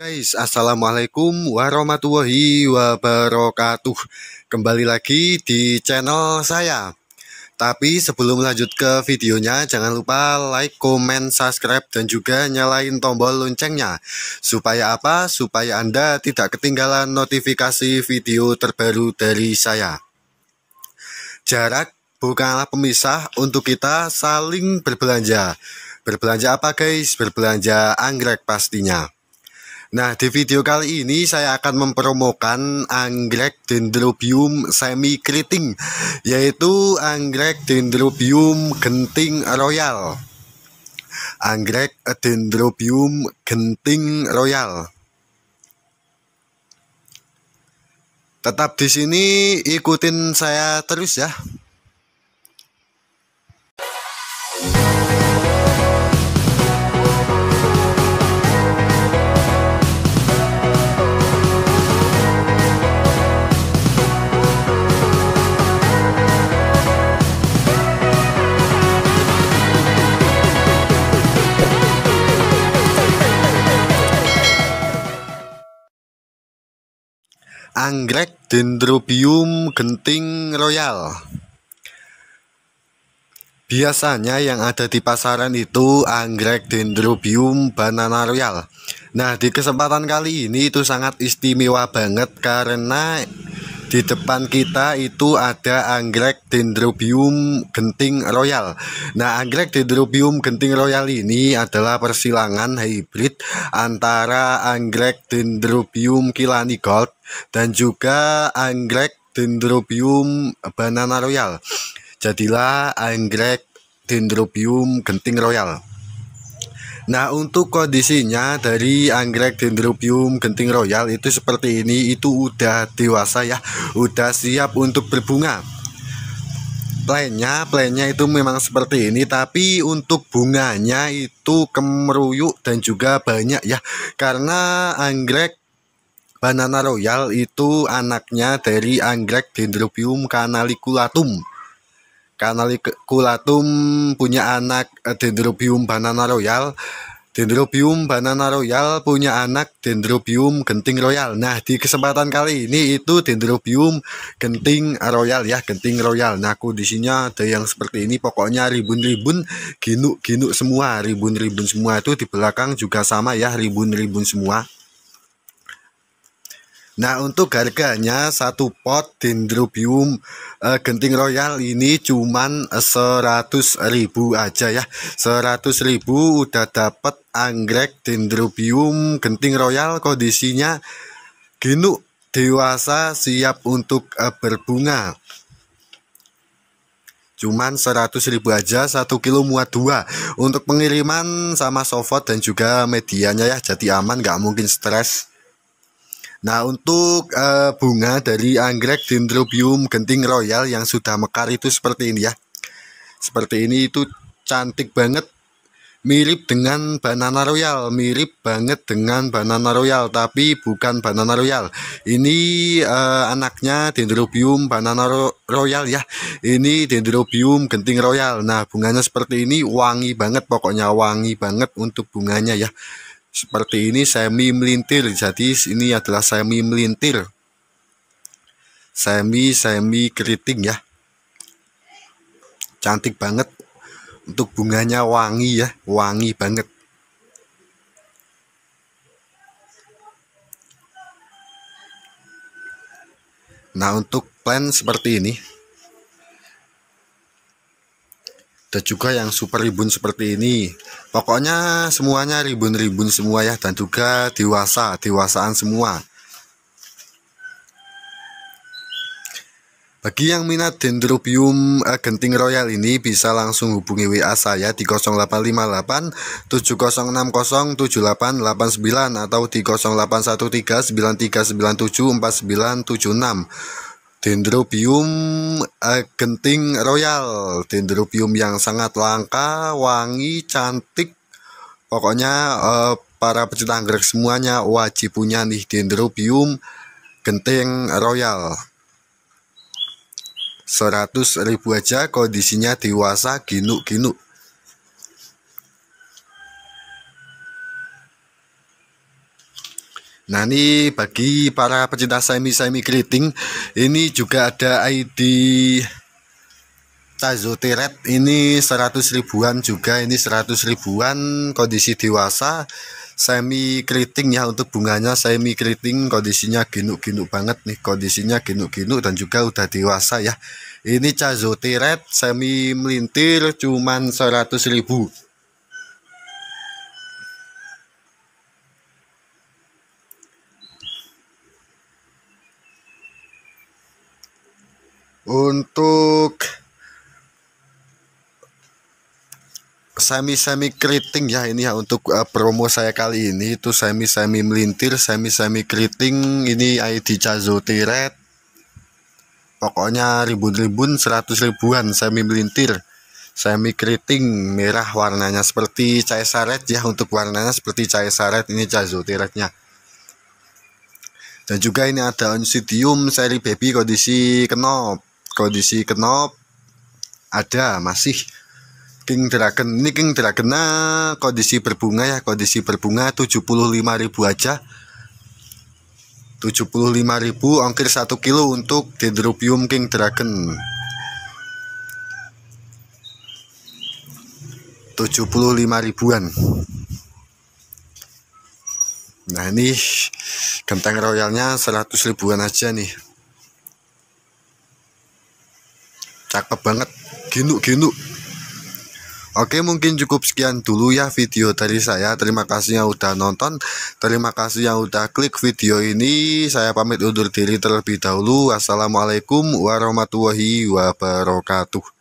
Guys, assalamualaikum warahmatullahi wabarakatuh. Kembali lagi di channel saya. Tapi sebelum lanjut ke videonya, jangan lupa like, comment, subscribe, dan juga nyalain tombol loncengnya. Supaya apa? Supaya Anda tidak ketinggalan notifikasi video terbaru dari saya. Jarak bukanlah pemisah untuk kita saling berbelanja. Berbelanja apa guys? Berbelanja anggrek pastinya. Nah, di video kali ini saya akan mempromokan anggrek dendrobium semi keriting, yaitu anggrek dendrobium genting royal. Anggrek dendrobium genting royal. Tetap di sini ikutin saya terus ya. anggrek dendrobium genting royal. Biasanya yang ada di pasaran itu anggrek dendrobium banana royal. Nah, di kesempatan kali ini itu sangat istimewa banget karena di depan kita itu ada anggrek dendrobium genting royal. Nah, anggrek dendrobium genting royal ini adalah persilangan hybrid antara anggrek dendrobium kilani gold dan juga anggrek dendrobium banana royal. Jadilah anggrek dendrobium genting royal. Nah untuk kondisinya dari anggrek dendrobium genting royal itu seperti ini itu udah dewasa ya udah siap untuk berbunga plannya plannya itu memang seperti ini tapi untuk bunganya itu kemeruyuk dan juga banyak ya karena anggrek Banana Royal itu anaknya dari anggrek Dendrobium canaliculatum. kanalikulatum punya anak eh, Dendrobium Banana Royal Dendrobium banana royal punya anak Dendrobium genting royal. Nah, di kesempatan kali ini itu Dendrobium genting royal ya, genting royal. Nah, aku di sini ada yang seperti ini pokoknya ribun-ribun, ginuk-ginuk semua, ribun-ribun semua itu di belakang juga sama ya, ribun-ribun semua. Nah, untuk harganya satu pot dendrobium uh, genting royal ini cuman 100.000 aja ya. 100.000 udah dapat anggrek dendrobium genting royal kondisinya genuk dewasa siap untuk uh, berbunga cuman 100 ribu aja 1 kilo muat dua untuk pengiriman sama sofot dan juga medianya ya jadi aman nggak mungkin stres Nah untuk uh, bunga dari anggrek dendrobium genting royal yang sudah mekar itu seperti ini ya Seperti ini itu cantik banget mirip dengan banana royal mirip banget dengan banana royal tapi bukan banana royal ini uh, anaknya dendrobium banana ro royal ya ini dendrobium genting royal nah bunganya seperti ini wangi banget pokoknya wangi banget untuk bunganya ya seperti ini semi melintir jadi ini adalah semi melintir semi semi keriting ya cantik banget untuk bunganya wangi ya wangi banget nah untuk plan seperti ini dan juga yang super ribun seperti ini pokoknya semuanya ribun-ribun semua ya dan juga dewasa dewasaan semua Bagi yang minat Dendrobium Genting Royal ini bisa langsung hubungi WA saya di 0858 7060 7889 atau di 0813 9397 4976. Dendrobium Genting Royal, dendrobium yang sangat langka, wangi, cantik. Pokoknya eh, para pecinta anggrek semuanya wajib punya nih dendrobium Genting Royal. 100 ribu aja kondisinya dewasa ginuk-ginuk. Nah ini bagi para pecinta semi-semi keriting ini juga ada ID Tiret ini 100 ribuan juga ini 100 ribuan kondisi dewasa semi keriting ya untuk bunganya semi keriting kondisinya ginuk-ginuk banget nih kondisinya ginuk-ginuk dan juga udah dewasa ya ini Tiret semi melintir cuman 100 ribu untuk semi-semi keriting ya ini ya untuk uh, promo saya kali ini itu semi-semi melintir semi-semi keriting ini ID Cazo Tiret pokoknya ribun-ribun seratus ribuan semi melintir semi keriting merah warnanya seperti cahaya saret ya untuk warnanya seperti cahaya saret ini Cazo Tiretnya dan juga ini ada Oncidium seri baby kondisi kenop kondisi kenop ada masih King Dragon ini King Dragon nah, kondisi berbunga ya kondisi berbunga 75.000 aja 75.000 ongkir 1 kilo untuk Dendrobium King Dragon 75 ribuan Nah ini genteng royalnya 100 ribuan aja nih Cakep banget Ginuk-ginuk Oke mungkin cukup sekian dulu ya video dari saya Terima kasih yang udah nonton Terima kasih yang udah klik video ini Saya pamit undur diri terlebih dahulu Assalamualaikum warahmatullahi wabarakatuh